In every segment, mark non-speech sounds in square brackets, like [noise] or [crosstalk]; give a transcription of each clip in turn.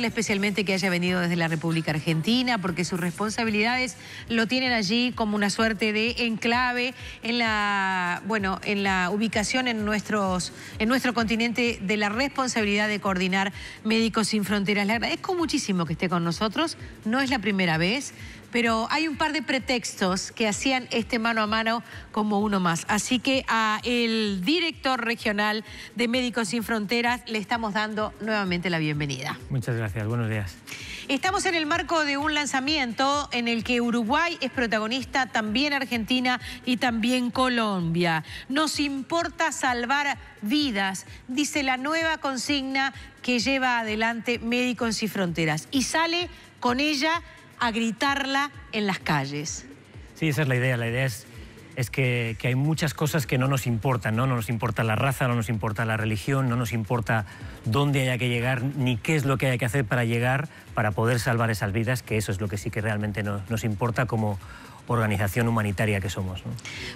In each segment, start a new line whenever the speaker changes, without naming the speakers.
especialmente que haya venido desde la República Argentina, porque sus responsabilidades lo tienen allí como una suerte de enclave en la, bueno, en la ubicación en, nuestros, en nuestro continente de la responsabilidad de coordinar Médicos Sin Fronteras. Le agradezco muchísimo que esté con nosotros, no es la primera vez, pero hay un par de pretextos que hacían este mano a mano como uno más. Así que a el director regional de Médicos Sin Fronteras le estamos dando nuevamente la bienvenida.
Muchas gracias, buenos días.
Estamos en el marco de un lanzamiento en el que Uruguay es protagonista, también Argentina y también Colombia. Nos importa salvar vidas, dice la nueva consigna que lleva adelante Médicos Sin Fronteras. Y sale con ella a gritarla en las calles.
Sí, esa es la idea. La idea es, es que, hay muchas cosas que no nos importan, ¿no? No nos importa la raza, no nos importa la religión, no nos importa dónde haya que llegar, ni qué es lo que haya que hacer para llegar, para poder salvar esas vidas, que eso es lo que sí que realmente nos, nos importa como organización humanitaria que somos.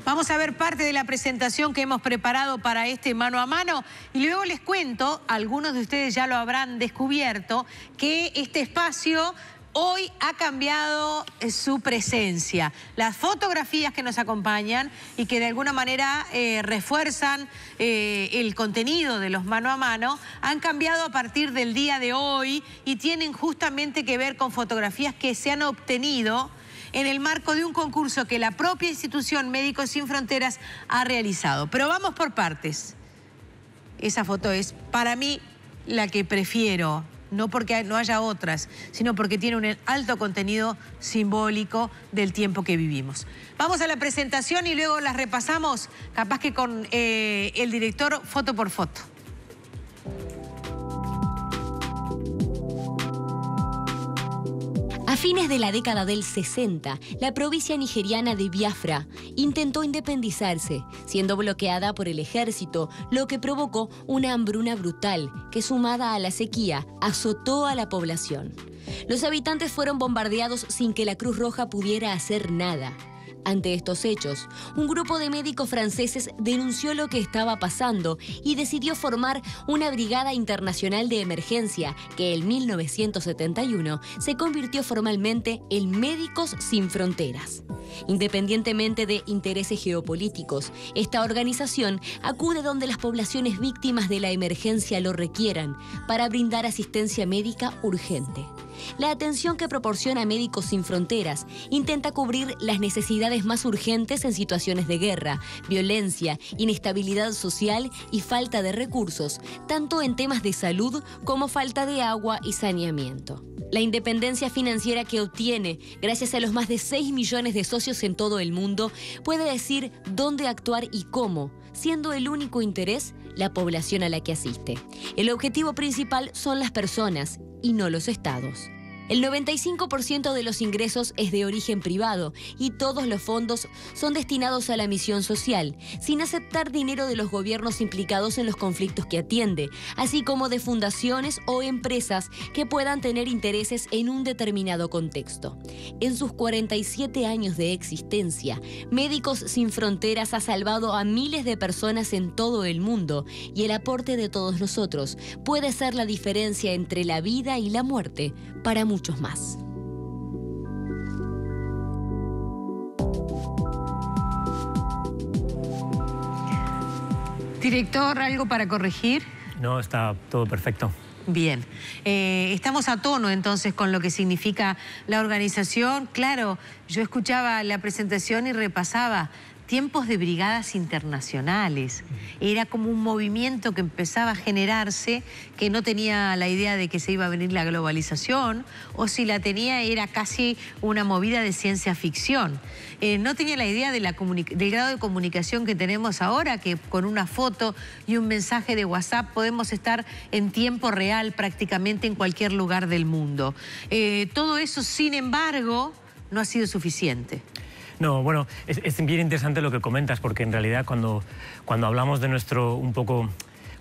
Vamos a ver parte de la presentación que hemos preparado para este mano a mano y luego les cuento, algunos de ustedes ya lo habrán descubierto, que este espacio hoy ha cambiado eh, su presencia. Las fotografías que nos acompañan y que de alguna manera eh, refuerzan eh, el contenido de los mano a mano, han cambiado a partir del día de hoy y tienen justamente que ver con fotografías que se han obtenido en el marco de un concurso que la propia institución Médicos Sin Fronteras ha realizado. Pero vamos por partes. Esa foto es, para mí, la que prefiero no porque no haya otras, sino porque tiene un alto contenido simbólico del tiempo que vivimos. Vamos a la presentación y luego las repasamos, capaz que con eh, el director
foto por foto. A fines de la década del 60, la provincia nigeriana de Biafra intentó independizarse, siendo bloqueada por el ejército, lo que provocó una hambruna brutal que, sumada a la sequía, azotó a la población. Los habitantes fueron bombardeados sin que la Cruz Roja pudiera hacer nada. Ante estos hechos, un grupo de médicos franceses denunció lo que estaba pasando y decidió formar una brigada internacional de emergencia que en 1971 se convirtió formalmente en Médicos Sin Fronteras. Independientemente de intereses geopolíticos, esta organización acude donde las poblaciones víctimas de la emergencia lo requieran para brindar asistencia médica urgente. La atención que proporciona Médicos Sin Fronteras intenta cubrir las necesidades más urgentes en situaciones de guerra, violencia, inestabilidad social y falta de recursos, tanto en temas de salud como falta de agua y saneamiento. La independencia financiera que obtiene, gracias a los más de 6 millones de socios en todo el mundo, puede decir dónde actuar y cómo, siendo el único interés la población a la que asiste. El objetivo principal son las personas y no los estados. El 95% de los ingresos es de origen privado y todos los fondos son destinados a la misión social, sin aceptar dinero de los gobiernos implicados en los conflictos que atiende, así como de fundaciones o empresas que puedan tener intereses en un determinado contexto. En sus 47 años de existencia, Médicos Sin Fronteras ha salvado a miles de personas en todo el mundo y el aporte de todos nosotros puede ser la diferencia entre la vida y la muerte para muchos más. Director,
¿algo para corregir?
No, está todo perfecto.
Bien. Eh, estamos a tono entonces con lo que significa la organización. Claro, yo escuchaba la presentación y repasaba tiempos de brigadas internacionales. Era como un movimiento que empezaba a generarse, que no tenía la idea de que se iba a venir la globalización, o si la tenía era casi una movida de ciencia ficción. Eh, no tenía la idea del grado de comunicación que tenemos ahora, que con una foto y un mensaje de WhatsApp podemos estar en tiempo real prácticamente en cualquier lugar del mundo. Eh, todo eso, sin embargo, no ha sido suficiente.
No, bueno, es, bien interesante lo que comentas, porque en realidad cuando, cuando hablamos de nuestro un poco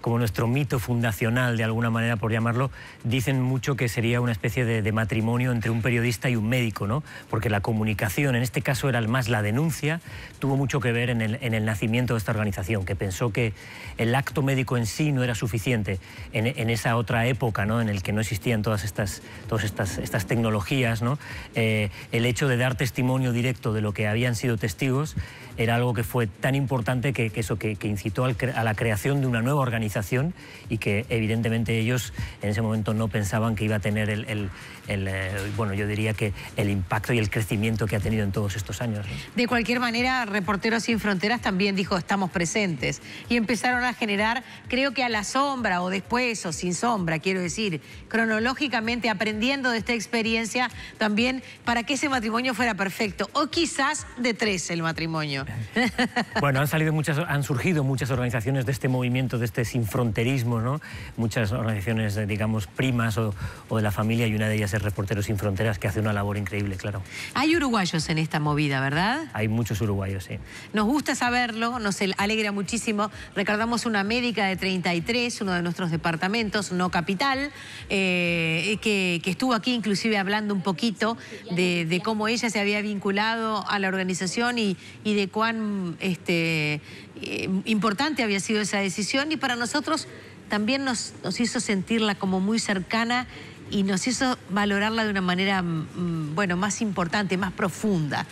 como nuestro mito fundacional, de alguna manera por llamarlo, dicen mucho que sería una especie de, matrimonio entre un periodista y un médico, ¿no? Porque la comunicación, en este caso era más la denuncia, tuvo mucho que ver en el, nacimiento de esta organización, que pensó que el acto médico en sí no era suficiente en, esa otra época, ¿no? En el que no existían todas estas, todas estas, tecnologías, ¿no? Eh, el hecho de dar testimonio directo de lo que habían sido testigos era algo que fue tan importante que, eso, que, incitó a la creación de una nueva organización y que evidentemente ellos en ese momento no pensaban que iba a tener el, eh, bueno, yo diría que el impacto y el crecimiento que ha tenido en todos estos años.
De cualquier manera, Reporteros Sin Fronteras también dijo, estamos presentes. Y empezaron a generar, creo que a la sombra o después o sin sombra, quiero decir, cronológicamente aprendiendo de esta experiencia también para que ese matrimonio fuera perfecto. O quizás de tres el matrimonio.
[laughs] bueno, han salido muchas, han surgido muchas organizaciones de este movimiento, de este sinfronterismo, ¿no? Muchas organizaciones, eh, digamos, primas o, de la familia, y una de ellas es Reporteros Sin Fronteras, que hace una labor increíble, claro. Hay uruguayos en esta movida, ¿verdad? Hay muchos uruguayos, sí.
Nos gusta saberlo, nos alegra muchísimo. Recordamos una médica de 33, uno de nuestros departamentos, no capital, eh, que, estuvo aquí inclusive hablando un poquito de, cómo ella se había vinculado a la organización y, y de cuán este, eh, importante había sido esa decisión y para nosotros también nos, hizo sentirla como muy cercana y nos hizo valorarla de una manera, mm, bueno, más importante, más profunda.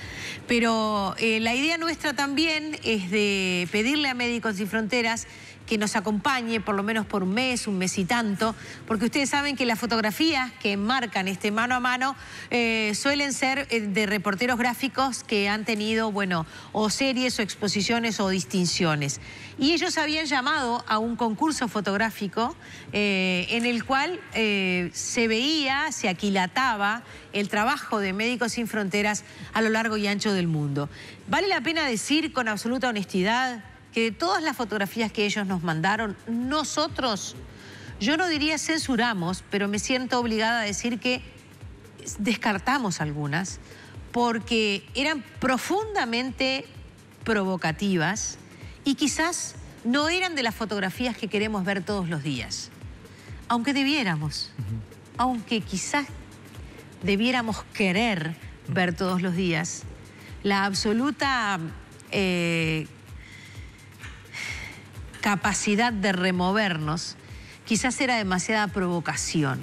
Pero eh, la idea nuestra también es de pedirle a Médicos Sin Fronteras que nos acompañe por lo menos por un mes, un mes y tanto, porque ustedes saben que las fotografías que marcan este mano a mano eh, suelen ser eh, de reporteros gráficos que han tenido, bueno, o series o exposiciones o distinciones. Y ellos habían llamado a un concurso fotográfico eh, en el cual se veía, se aquilataba el trabajo de Médicos Sin Fronteras a lo largo y ancho del mundo. Vale la pena decir con absoluta honestidad que de todas las fotografías que ellos nos mandaron, nosotros, yo no diría censuramos, pero me siento obligada a decir que descartamos algunas porque eran profundamente provocativas y quizás no eran de las fotografías que queremos ver todos los días. Aunque debiéramos, aunque quizás debiéramos querer ver todos los días, la absoluta eh, capacidad de removernos, quizás era demasiada provocación.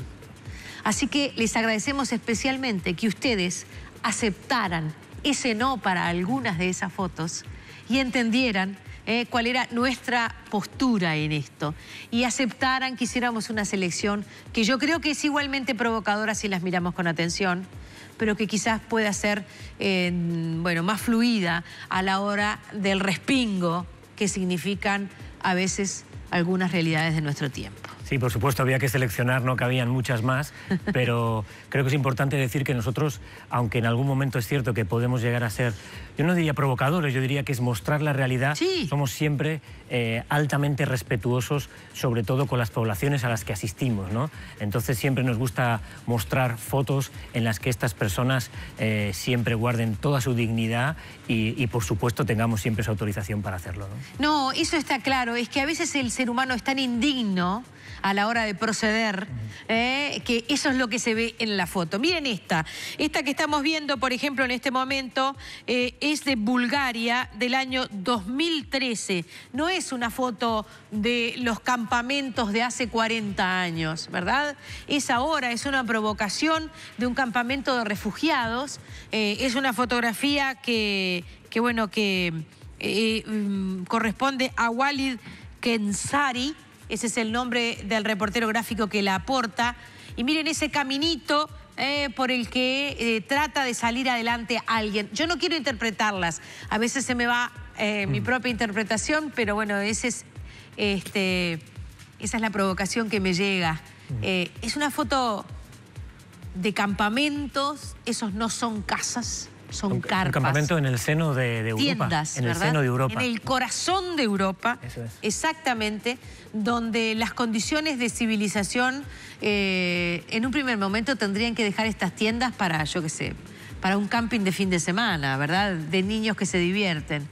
Así que les agradecemos especialmente que ustedes aceptaran ese no para algunas de esas fotos y entendieran eh, cuál era nuestra postura en esto y aceptaran que hiciéramos una selección que yo creo que es igualmente provocadora si las miramos con atención, pero que quizás pueda ser bueno, más fluida a la hora del respingo que significan a veces algunas realidades de nuestro tiempo.
Sí, por supuesto, había que seleccionar, no cabían muchas más, [laughs] pero creo que es importante decir que nosotros, aunque en algún momento es cierto que podemos llegar a ser, yo no diría provocadores, yo diría que es mostrar la realidad, sí. somos siempre eh, altamente respetuosos, sobre todo con las poblaciones a las que asistimos, ¿no? Entonces siempre nos gusta mostrar fotos en las que estas personas eh, siempre guarden toda su dignidad y, por supuesto, tengamos siempre su autorización para hacerlo, ¿no?
No, eso está claro, es que a veces el ser humano es tan indigno a la hora de proceder, eh, que eso es lo que se ve en la foto. Miren esta, esta que estamos viendo, por ejemplo, en este momento, eh, es de Bulgaria del año 2013. No es una foto de los campamentos de hace 40 años, ¿verdad? Es ahora, es una provocación de un campamento de refugiados. Eh, es una fotografía que, que bueno, que... Mm, corresponde a Walid Kensari, ese es el nombre del reportero gráfico que la aporta. Y miren ese caminito eh, por el que eh, trata de salir adelante alguien. Yo no quiero interpretarlas. A veces se me va eh, mi mm. propia interpretación, pero bueno, ese es, este, esa es la provocación que me llega. Mm. es una foto de campamentos, esos no son casas son un, Un campamento en el
seno de, Europa. Tiendas, en el seno de Europa. En el
corazón de Europa. Exactamente, donde las condiciones de civilización eh, en un primer momento tendrían que dejar estas tiendas para, yo qué sé, para un camping de fin de semana, ¿verdad? De niños que se divierten.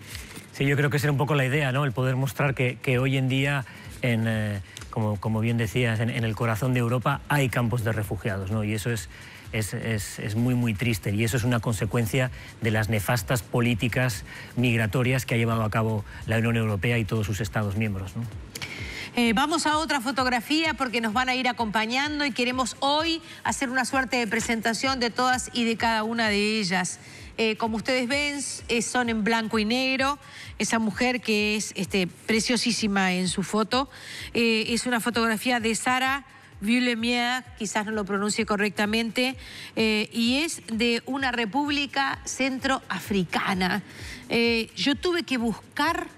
Sí, yo creo que esa era un poco la idea, ¿no? El poder mostrar que, hoy en día eh, como, bien decías, en, el corazón de Europa hay campos de refugiados, ¿no? Y eso es es, muy, muy triste. Y eso es una consecuencia de las nefastas políticas migratorias que ha llevado a cabo la Unión Europea y todos sus Estados miembros.
Eh, vamos a otra fotografía porque nos van a ir acompañando y queremos hoy hacer una suerte de presentación de todas y de cada una de ellas. Eh, como ustedes ven, eh, son en blanco y negro. Esa mujer que es este, preciosísima en su foto. es una fotografía de Sara Vuillemière, quizás no lo pronuncie correctamente, eh, y es de una república centroafricana. Eh, yo tuve que buscar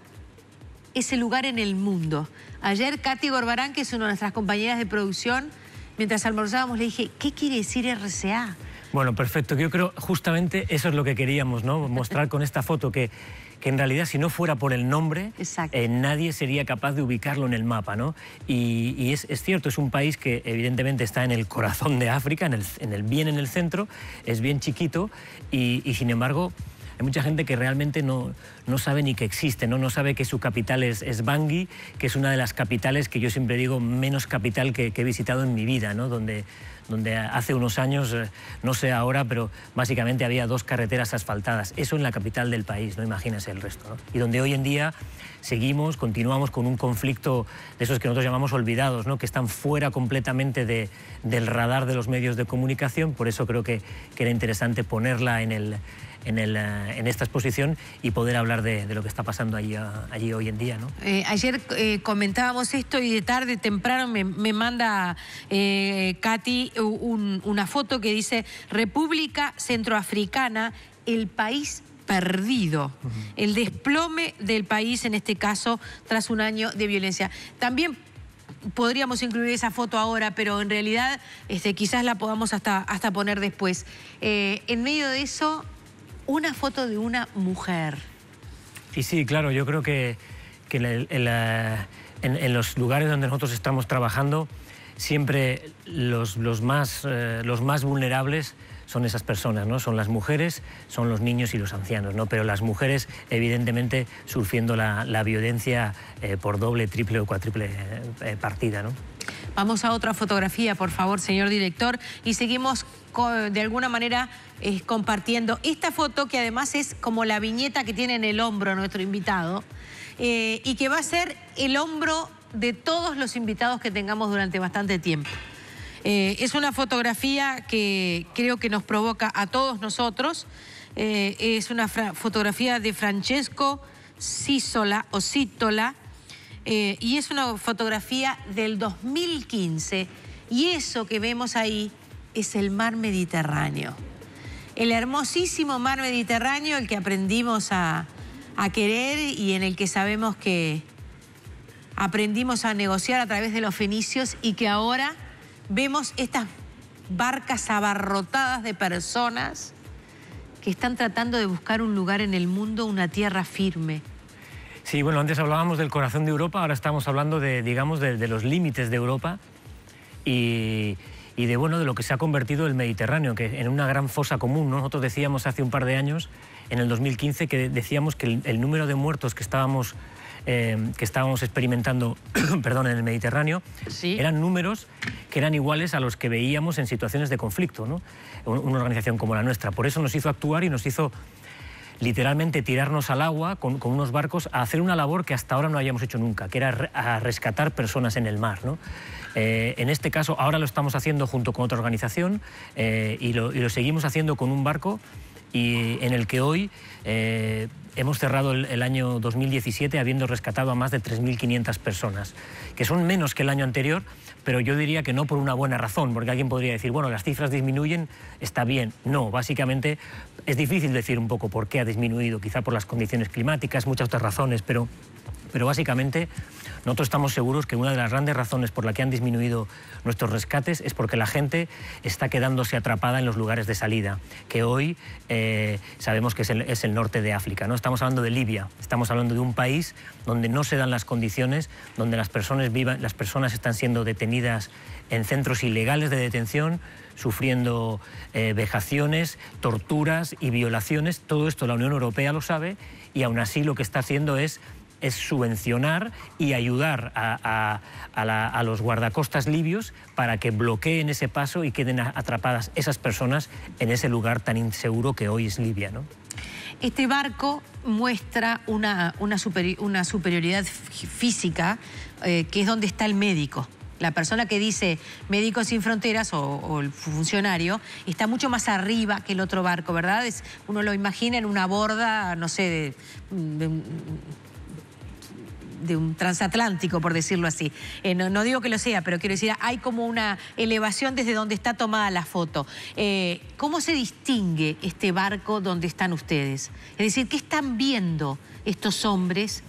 ese lugar en el mundo. Ayer Katy Gorbarán, que es una de nuestras compañeras de producción, mientras almorzábamos le dije, ¿qué quiere decir RCA?
Bueno, perfecto. Yo creo justamente eso es lo que queríamos, ¿no? Mostrar con esta foto que, en realidad si no fuera por el nombre, eh, nadie sería capaz de ubicarlo en el mapa, ¿no? Y, es, cierto, es un país que evidentemente está en el corazón de África, en el, bien en el centro, es bien chiquito y, sin embargo hay mucha gente que realmente no, sabe ni que existe, ¿no? no sabe que su capital es, es Bangui, que es una de las capitales que yo siempre digo menos capital que, que he visitado en mi vida, ¿no? donde, donde hace unos años, eh, no sé ahora, pero básicamente había dos carreteras asfaltadas. Eso en la capital del país, no imagínense el resto. Y donde hoy en día seguimos, continuamos con un conflicto de esos que nosotros llamamos olvidados, ¿no? que están fuera completamente del radar de los medios de comunicación. Por eso creo que era interesante ponerla en el eh, en, esta exposición y poder hablar de, lo que está pasando allí, eh, allí hoy en día. ¿no?
Eh, ayer comentábamos esto y de tarde, temprano, me, manda Katy una foto que dice República Centroafricana, el país perdido, el desplome del país en este caso tras un año de violencia. También podríamos incluir esa foto ahora, pero en realidad este, quizás la podamos hasta, hasta poner después. en medio de eso, una foto de una mujer.
Y sí, claro, yo creo que, en, los lugares donde nosotros estamos trabajando, siempre los eh, más vulnerables son esas personas, ¿no? Son las mujeres, son los niños y los ancianos, ¿no? Pero las mujeres, evidentemente, sufriendo la, violencia eh, por doble, triple o cuatriple eh, partida, ¿no?
Vamos a otra fotografía, por favor, señor director, y seguimos de alguna manera eh, compartiendo esta foto que además es como la viñeta que tiene en el hombro nuestro invitado y que va a ser el hombro de todos los invitados que tengamos durante bastante tiempo. Eh, es una fotografía que creo que nos provoca a todos nosotros. Eh, es una fotografía de Francesco Sisola o Cítola eh, y es una fotografía del 2015 y eso que vemos ahí es el mar Mediterráneo. El hermosísimo mar Mediterráneo, el que aprendimos a querer y en el que sabemos que aprendimos a negociar a través de los fenicios y que ahora vemos estas barcas abarrotadas de personas que están tratando de buscar un lugar en el mundo, una tierra firme.
Sí, bueno, antes hablábamos del corazón de Europa, ahora estamos hablando de, digamos, de, los límites de Europa y, de, bueno, de lo que se ha convertido el Mediterráneo, que en una gran fosa común. Nosotros decíamos hace un par de años, en el 2015, que decíamos que el número de muertos que estábamos Em, que estábamos experimentando [coughs] perdón, en el Mediterráneo, eran números que eran iguales a los que veíamos en situaciones de conflicto, una organización como la nuestra. Por eso nos hizo actuar y nos hizo literalmente tirarnos al agua con, unos barcos a hacer una labor que hasta ahora no habíamos hecho nunca, que era rescatar personas en el mar. Eh, en este caso, ahora lo estamos haciendo junto con otra organización eh, y lo seguimos haciendo con un barco y en el que hoy eh, hemos cerrado el, año 2017 habiendo rescatado a más de 3.500 personas, que son menos que el año anterior, pero yo diría que no por una buena razón, porque alguien podría decir, bueno, las cifras disminuyen, está bien. No, básicamente es difícil decir un poco por qué ha disminuido, quizá por las condiciones climáticas, muchas otras razones, pero pero básicamente nosotros estamos seguros que una de las grandes razones por la que han disminuido nuestros rescates es porque la gente está quedándose atrapada en los lugares de salida, que hoy eh, sabemos que es el, norte de África. ¿no? Estamos hablando de Libia, estamos hablando de un país donde no se dan las condiciones, donde las personas, vivan, las personas están siendo detenidas en centros ilegales de detención, sufriendo eh, vejaciones, torturas y violaciones. Todo esto la Unión Europea lo sabe y aún así lo que está haciendo es es subvencionar y ayudar a, los guardacostas libios para que bloqueen ese paso y queden atrapadas esas personas en ese lugar tan inseguro que hoy es Libia. ¿no?
Este barco muestra una, superioridad física, eh, que es donde está el médico. La persona que dice Médicos Sin Fronteras o, el funcionario está mucho más arriba que el otro barco, ¿verdad? uno lo imagina en una borda, no sé, de de un transatlántico, por decirlo así. Eh, no, digo que lo sea, pero quiero decir, hay como una elevación desde donde está tomada la foto. Eh, ¿Cómo se distingue este barco donde están ustedes? Es decir, ¿qué están viendo estos hombres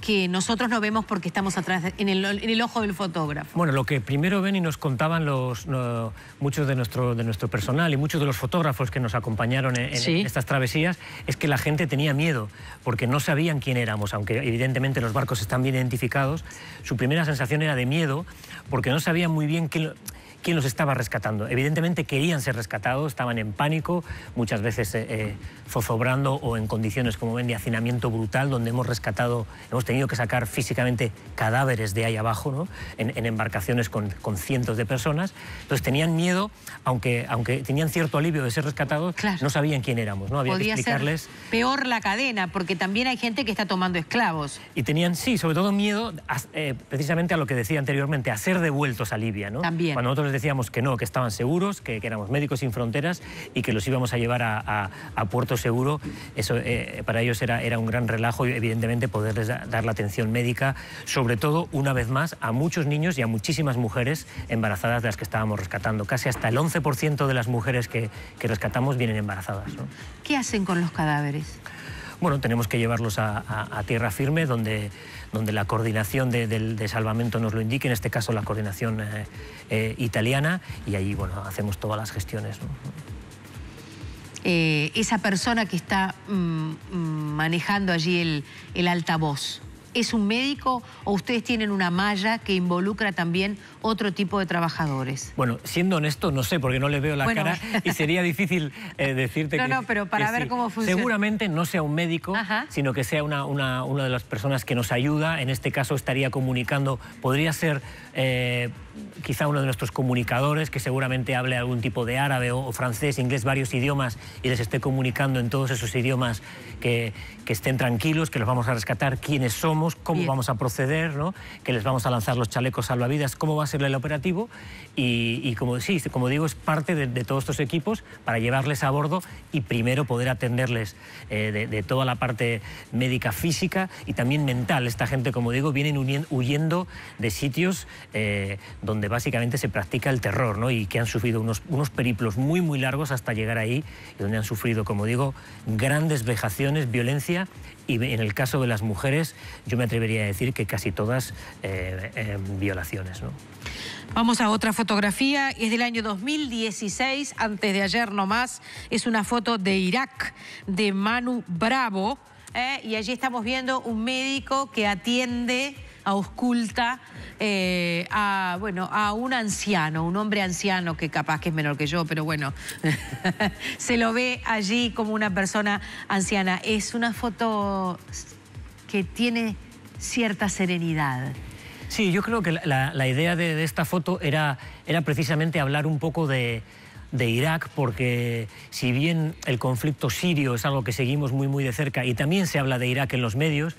que nosotros no vemos porque estamos atrás, en el, ojo del fotógrafo.
Bueno, lo que primero ven y nos contaban los, muchos de nuestro, de nuestro personal y muchos de los fotógrafos que nos acompañaron en, estas travesías es que la gente tenía miedo porque no sabían quién éramos, aunque evidentemente los barcos están bien identificados. Su primera sensación era de miedo porque no sabían muy bien qué quién los estaba rescatando. Evidentemente querían ser rescatados, estaban en pánico, muchas veces eh, eh o en condiciones, como ven, de hacinamiento brutal, donde hemos rescatado, hemos tenido que sacar físicamente cadáveres de ahí abajo, ¿no? en, embarcaciones con, cientos de personas. Entonces tenían miedo, aunque, aunque tenían cierto alivio de ser rescatados, no sabían quién éramos, ¿no? Había explicarles. Ser
peor la cadena, porque también hay gente que está tomando esclavos.
Y tenían, sí, sobre todo miedo eh, precisamente a lo que decía anteriormente, a ser devueltos a Libia, ¿no? También decíamos que no, que estaban seguros, que, éramos médicos sin fronteras y que los íbamos a llevar a, puerto seguro. Eso eh, para ellos era, era un gran relajo y evidentemente poderles dar la atención médica, sobre todo, una vez más, a muchos niños y a muchísimas mujeres embarazadas de las que estábamos rescatando. Casi hasta el 11% de las mujeres que, rescatamos vienen embarazadas.
¿Qué hacen con los cadáveres?
bueno, tenemos que llevarlos a, tierra firme, donde, donde la coordinación de, salvamento nos lo indique, en este caso la coordinación eh, eh, italiana, y ahí bueno, hacemos todas las gestiones.
Eh, esa persona que está mm, mm, manejando allí el, el altavoz, ¿es un médico o ustedes tienen una malla que involucra también otro tipo de trabajadores.
Bueno, siendo honesto, no sé, porque no les veo la cara y sería difícil eh, decirte que... No, no, pero para ver cómo funciona. Seguramente no sea un médico, sino que sea una, una, de las personas que nos ayuda. En este caso estaría comunicando, podría ser... Eh, quizá uno de nuestros comunicadores que seguramente hable algún tipo de árabe o, francés, inglés, varios idiomas y les esté comunicando en todos esos idiomas que, que estén tranquilos, que los vamos a rescatar, quiénes somos, cómo vamos a proceder, ¿no? que les vamos a lanzar los chalecos salvavidas, cómo va a hacerle el operativo y, como, como digo, es parte de, todos estos equipos para llevarles a bordo y primero poder atenderles eh, de, toda la parte médica física y también mental. Esta gente, como digo, vienen huyendo de sitios eh, donde básicamente se practica el terror ¿no? y que han sufrido unos, unos periplos muy, muy largos hasta llegar ahí y donde han sufrido, como digo, grandes vejaciones, violencia y en el caso de las mujeres yo me atrevería a decir que casi todas eh, violaciones.
Vamos a otra fotografía, es del año 2016, antes de ayer nomás, es una foto de Irak, de Manu Bravo, eh, y allí estamos viendo un médico que atiende ausculta eh, a, bueno, a un anciano, un hombre anciano que capaz que es menor que yo, pero bueno, [laughs] se lo ve allí como una persona anciana. Es una foto que tiene cierta serenidad.
Sí, yo creo que la, idea de, esta foto era, era precisamente hablar un poco de, de Irak, porque si bien el conflicto sirio es algo que seguimos muy, muy de cerca y también se habla de Irak en los medios,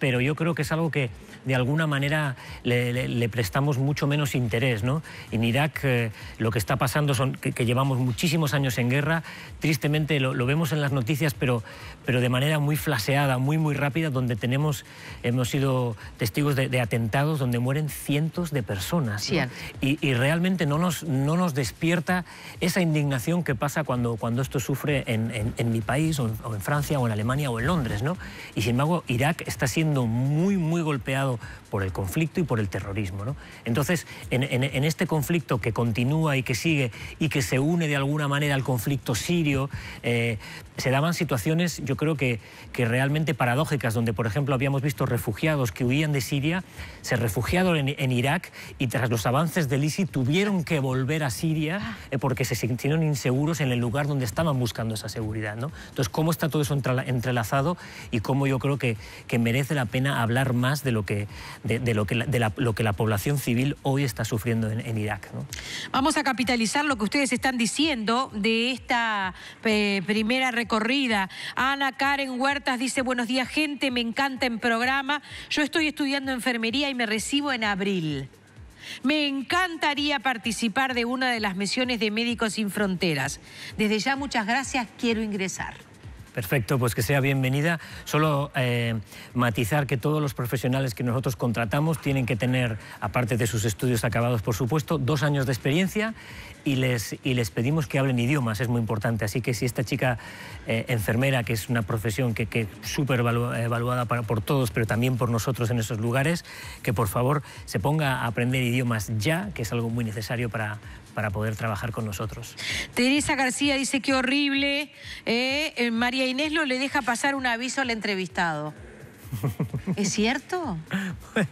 pero yo creo que es algo que de alguna manera le, prestamos mucho menos interés. ¿no? En Irak eh, lo que está pasando son que, llevamos muchísimos años en guerra, tristemente lo, vemos en las noticias, pero, pero de manera muy flaseada, muy, muy rápida, donde tenemos, hemos sido testigos de, atentados donde mueren cientos de personas. Y, realmente no nos, no nos despierta esa indignación que pasa cuando, cuando esto sufre en, mi país, o en, o en Francia, o en Alemania, o en Londres. ¿no? Y sin embargo, Irak está siendo muy, muy golpeado por el conflicto y por el terrorismo. ¿no? Entonces, en, este conflicto que continúa y que sigue y que se une de alguna manera al conflicto sirio, eh, se daban situaciones, yo creo que, que realmente paradójicas, donde, por ejemplo, habíamos visto refugiados que huían de Siria, se refugiaron en, Irak y tras los avances del ISIS tuvieron que volver a Siria eh, porque se sintieron inseguros en el lugar donde estaban buscando esa seguridad. ¿no? Entonces, ¿cómo está todo eso entrelazado y cómo yo creo que, que merece la pena hablar más de lo que de, lo, que la, población civil hoy está sufriendo en, Irak.
Vamos a capitalizar lo que ustedes están diciendo de esta eh, primera recorrida. Ana Karen Huertas dice, buenos días gente, me encanta el programa. Yo estoy estudiando enfermería y me recibo en abril. Me encantaría participar de una de las misiones de Médicos Sin Fronteras. Desde ya, muchas gracias, quiero ingresar.
Perfecto, pues que sea bienvenida. Solo eh, matizar que todos los profesionales que nosotros contratamos tienen que tener, aparte de sus estudios acabados, por supuesto, dos años de experiencia y les, y les pedimos que hablen idiomas, es muy importante. Así que si esta chica eh, enfermera, que es una profesión que, es súper evaluada por todos, pero también por nosotros en esos lugares, que por favor se ponga a aprender idiomas ya, que es algo muy necesario para, para poder trabajar con nosotros.
Teresa García dice que horrible. Eh, eh, María Inés lo le deja pasar un aviso al entrevistado. [laughs] ¿Es cierto? [laughs]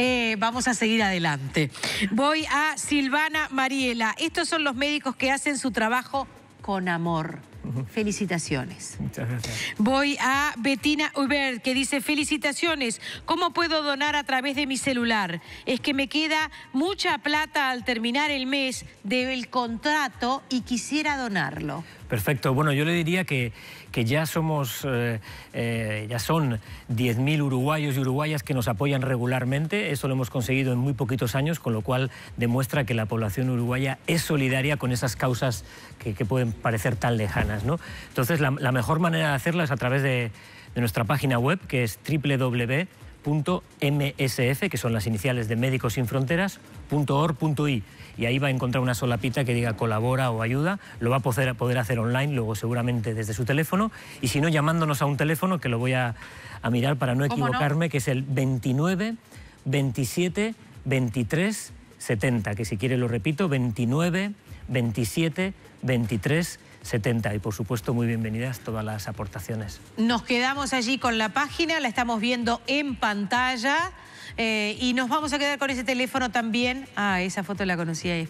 Eh, vamos a seguir adelante. Voy a Silvana Mariela. Estos son los médicos que hacen su trabajo con amor. Felicitaciones. Muchas gracias. Voy a Betina Hubert, que dice, felicitaciones, ¿cómo puedo donar a través de mi celular? Es que me queda mucha plata al terminar el mes del contrato y quisiera donarlo.
Perfecto, bueno, yo le diría que, que ya somos, eh, eh, ya son 10.000 uruguayos y uruguayas que nos apoyan regularmente. Eso lo hemos conseguido en muy poquitos años, con lo cual demuestra que la población uruguaya es solidaria con esas causas que, pueden parecer tan lejanas. ¿no? Entonces, la, mejor manera de hacerlo es a través de nuestra página web, que es www .msf, que son las iniciales de Médicos Sin Fronteras, Y ahí va a encontrar una sola pita que diga colabora o ayuda. Lo va a poder, hacer online, luego seguramente desde su teléfono. Y si no, llamándonos a un teléfono que lo voy a, mirar para no equivocarme, que es el 29 27 23 70. Que si quiere lo repito, 29 27 23 70. 70 y por supuesto muy bienvenidas todas las aportaciones.
Nos quedamos allí con la página, la estamos viendo en pantalla eh, y nos vamos a quedar con ese teléfono también. Ah, esa foto la conocí ahí.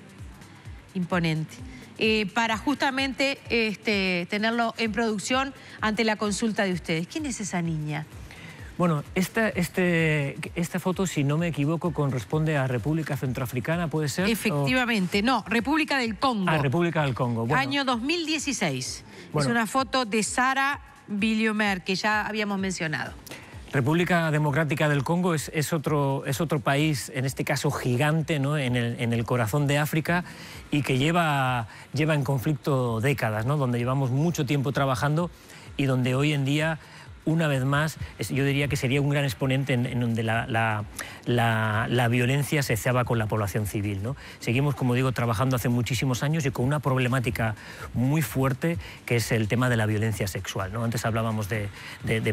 imponente. Eh, para justamente este, tenerlo en producción ante la consulta de ustedes. ¿Quién es esa niña?
Bueno, esta, este, esta foto, si no me equivoco, corresponde a República Centroafricana, ¿puede ser? Efectivamente,
no, República del Congo. Ah,
República del Congo. Año
2016. Es una foto de Sara Biliomer, que ya habíamos mencionado.
República Democrática del Congo es, otro, es otro país, en este caso gigante, ¿no? en, el, en el corazón de África y que lleva, lleva en conflicto décadas, ¿no? donde llevamos mucho tiempo trabajando y donde hoy en día una vez más, yo diría que sería un gran exponente en, donde la, violencia se ceaba con la población civil. ¿no? Seguimos, como digo, trabajando hace muchísimos años y con una problemática muy fuerte que es el tema de la violencia sexual. ¿no? Antes hablábamos de,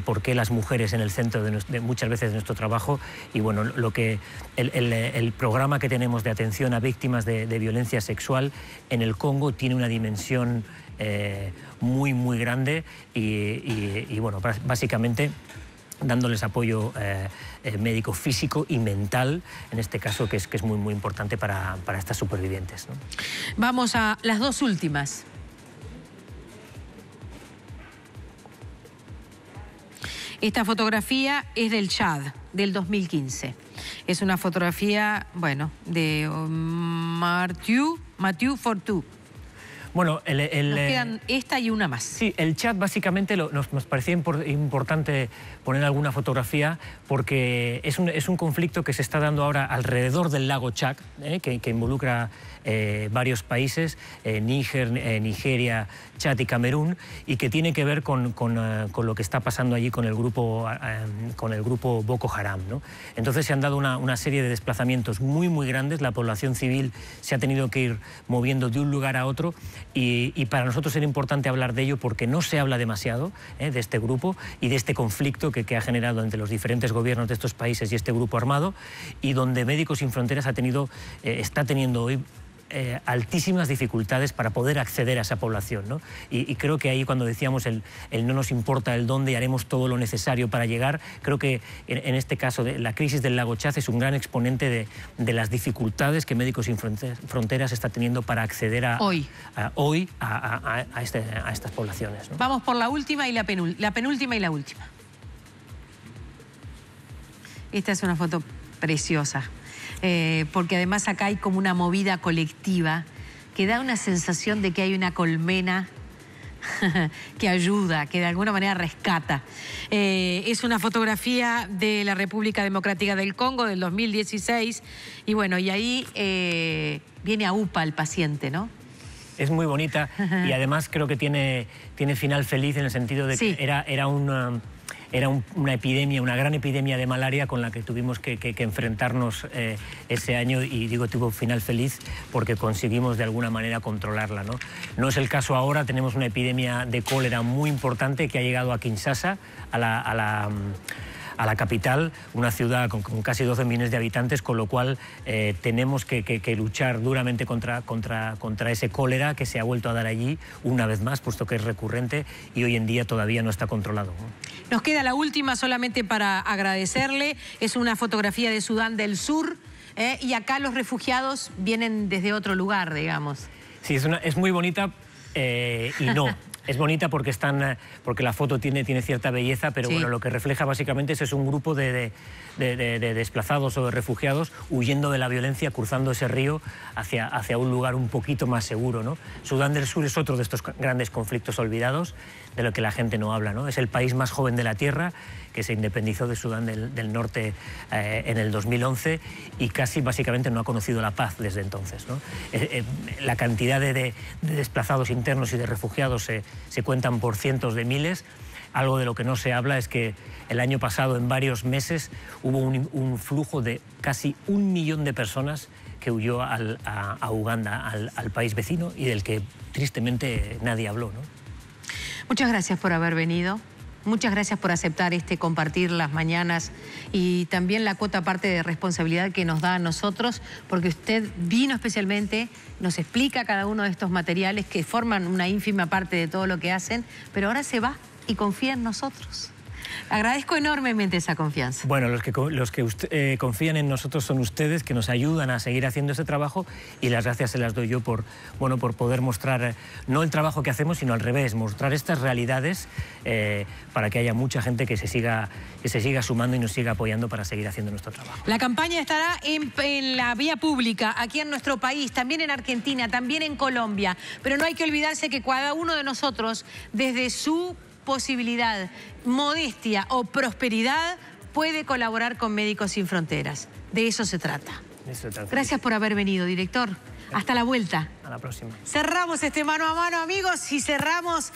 por qué las mujeres en el centro de, muchas veces de nuestro trabajo y bueno, lo que el programa que tenemos de atención a víctimas de violencia sexual en el Congo tiene una dimensión eh, muy, muy grande y, bueno, básicamente dándoles apoyo eh, eh, médico físico y mental, en este caso, que es, que es muy, muy importante para, estas supervivientes.
Vamos a las dos últimas. Esta fotografía es del Chad, del 2015. Es una fotografía, bueno, de um, Mathieu,
Mathieu Fortu bueno, el, eh, quedan esta y una más. Sí, el chat básicamente nos, parecía importante poner alguna fotografía porque es un, conflicto que se está dando ahora alrededor del lago Chac, eh, que, que involucra eh, varios países, eh, Níger, eh, Nigeria, Chad y Camerún, y que tiene que ver con, lo que está pasando allí con el grupo, con el grupo Boko Haram. ¿no? Entonces se han dado una, serie de desplazamientos muy, muy grandes, la población civil se ha tenido que ir moviendo de un lugar a otro, y, para nosotros era importante hablar de ello porque no se habla demasiado de este grupo y de este conflicto que, ha generado entre los diferentes gobiernos de estos países y este grupo armado, y donde Médicos Sin Fronteras ha tenido, está teniendo hoy eh, altísimas dificultades para poder acceder a esa población. ¿no? Y, creo que ahí cuando decíamos el, no nos importa el dónde y haremos todo lo necesario para llegar, creo que en, este caso la crisis del lago Chaz es un gran exponente de, las dificultades que Médicos Sin Fronteras, está teniendo para acceder a, hoy a, hoy a, este, estas poblaciones.
Vamos por la última y la, la penúltima y la última. Esta es una foto preciosa. Eh, porque además acá hay como una movida colectiva que da una sensación de que hay una colmena [laughs] que ayuda, que de alguna manera rescata. Eh, es una fotografía de la República Democrática del Congo del 2016 y bueno, y ahí eh, viene a UPA el paciente, ¿no?
Es muy bonita y además creo que tiene, tiene final feliz en el sentido de que era, era una era una epidemia, una gran epidemia de malaria con la que tuvimos que, enfrentarnos eh, ese año y digo tuvo un final feliz porque conseguimos de alguna manera controlarla. ¿no? es el caso ahora, tenemos una epidemia de cólera muy importante que ha llegado a Kinshasa, a la a la capital, una ciudad con, casi 12 millones de habitantes, con lo cual eh, tenemos que, luchar duramente contra, contra, contra ese cólera que se ha vuelto a dar allí una vez más, puesto que es recurrente y hoy en día todavía no está controlado.
Nos queda la última solamente para agradecerle. Es una fotografía de Sudán del Sur. Eh, y acá los refugiados vienen desde otro lugar, digamos.
Sí, es, es muy bonita eh, y no. [laughs] Es bonita porque están, eh, porque la foto tiene, tiene cierta belleza, pero bueno, lo que refleja básicamente es, un grupo de, desplazados o de refugiados huyendo de la violencia, cruzando ese río hacia, hacia un lugar un poquito más seguro. Sudán del Sur es otro de estos grandes conflictos olvidados de lo que la gente no habla. ¿no? Es el país más joven de la Tierra que se independizó de Sudán del, Norte eh, en el 2011 y casi básicamente no ha conocido la paz desde entonces. Eh, eh, la cantidad de, desplazados internos y de refugiados se, se cuentan por cientos de miles. Algo de lo que no se habla es que el año pasado, en varios meses, hubo un, flujo de casi un millón de personas que huyó a, Uganda, al, al, país vecino, y del que tristemente nadie habló. ¿no?
Muchas gracias por haber venido. Muchas gracias por aceptar este compartir las mañanas y también la cuota parte de responsabilidad que nos da a nosotros, porque usted vino especialmente, nos explica cada uno de estos materiales que forman una ínfima parte de todo lo que hacen, pero ahora se va y confía en nosotros. Agradezco enormemente esa confianza.
Bueno, los que, los que eh, confían en nosotros son ustedes, que nos ayudan a seguir haciendo ese trabajo y las gracias se las doy yo por, bueno, por poder mostrar, eh, no el trabajo que hacemos, sino al revés, mostrar estas realidades eh, para que haya mucha gente que se, siga, que se siga sumando y nos siga apoyando para seguir haciendo nuestro trabajo.
La campaña estará en, en la vía pública, aquí en nuestro país, también en Argentina, también en Colombia, pero no hay que olvidarse que cada uno de nosotros, desde su posibilidad, modestia o prosperidad puede colaborar con Médicos Sin Fronteras. De eso se trata. Gracias por haber venido, director. Hasta la vuelta. A la próxima. Cerramos este mano a mano, amigos, y cerramos...